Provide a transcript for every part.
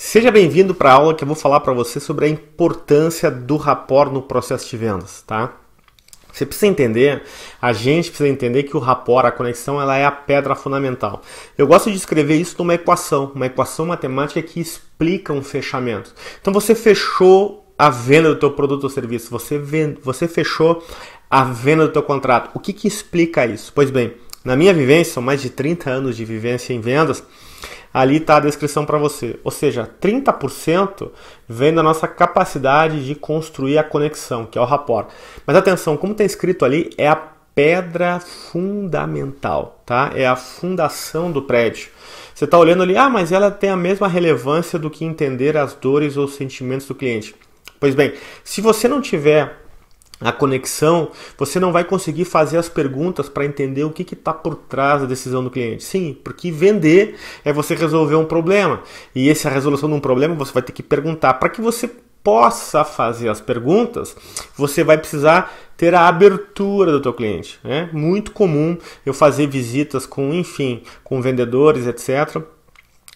Seja bem-vindo para a aula que eu vou falar para você sobre a importância do rapport no processo de vendas, tá? Você precisa entender, a gente precisa entender que o rapport, a conexão, ela é a pedra fundamental. Eu gosto de escrever isso numa equação, uma equação matemática que explica um fechamento. Então você fechou a venda do teu produto ou serviço, você, vende, você fechou a venda do teu contrato. O que, que explica isso? Pois bem, na minha vivência, são mais de 30 anos de vivência em vendas, ali está a descrição para você. Ou seja, 30% vem da nossa capacidade de construir a conexão, que é o rapport. Mas atenção, como tem tá escrito ali, é a pedra fundamental, tá? É a fundação do prédio. Você está olhando ali, ah, mas ela tem a mesma relevância do que entender as dores ou sentimentos do cliente. Pois bem, se você não tiver a conexão, você não vai conseguir fazer as perguntas para entender o que está por trás da decisão do cliente. Sim, porque vender é você resolver um problema. E essa é resolução de um problema você vai ter que perguntar. Para que você possa fazer as perguntas, você vai precisar ter a abertura do teu cliente. É né? muito comum eu fazer visitas com, enfim, com vendedores, etc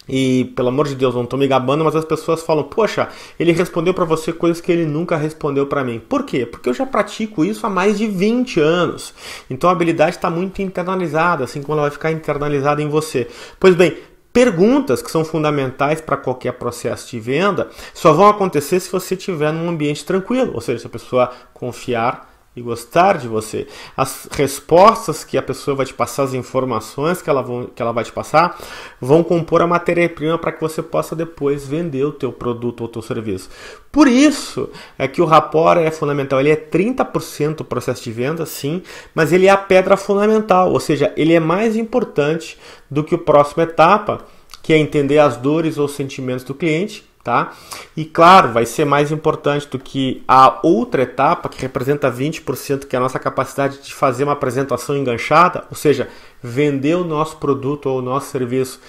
e pelo amor de Deus, não estou me gabando, mas as pessoas falam: "Poxa, ele respondeu para você coisas que ele nunca respondeu para mim". Por quê? Porque eu já pratico isso há mais de 20 anos. Então a habilidade está muito internalizada, assim como ela vai ficar internalizada em você. Pois bem, perguntas que são fundamentais para qualquer processo de venda só vão acontecer se você estiver num ambiente tranquilo, ou seja, se a pessoa confiar e gostar de você. As respostas que a pessoa vai te passar, as informações que ela, vão, que ela vai te passar, vão compor a matéria-prima para que você possa depois vender o teu produto ou o teu serviço. Por isso é que o rapport é fundamental. Ele é 30% do processo de venda, sim, mas ele é a pedra fundamental, ou seja, ele é mais importante do que a próxima etapa, que é entender as dores ou sentimentos do cliente tá? E claro, vai ser mais importante do que a outra etapa, que representa 20%, que é a nossa capacidade de fazer uma apresentação enganchada, ou seja, vender o nosso produto ou o nosso serviço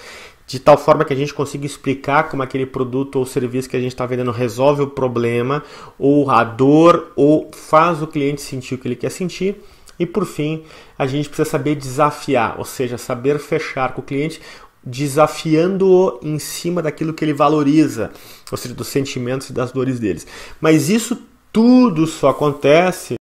de tal forma que a gente consiga explicar como aquele produto ou serviço que a gente está vendendo resolve o problema ou a dor ou faz o cliente sentir o que ele quer sentir. E por fim, a gente precisa saber desafiar, ou seja, saber fechar com o cliente desafiando-o em cima daquilo que ele valoriza, ou seja, dos sentimentos e das dores deles. Mas isso tudo só acontece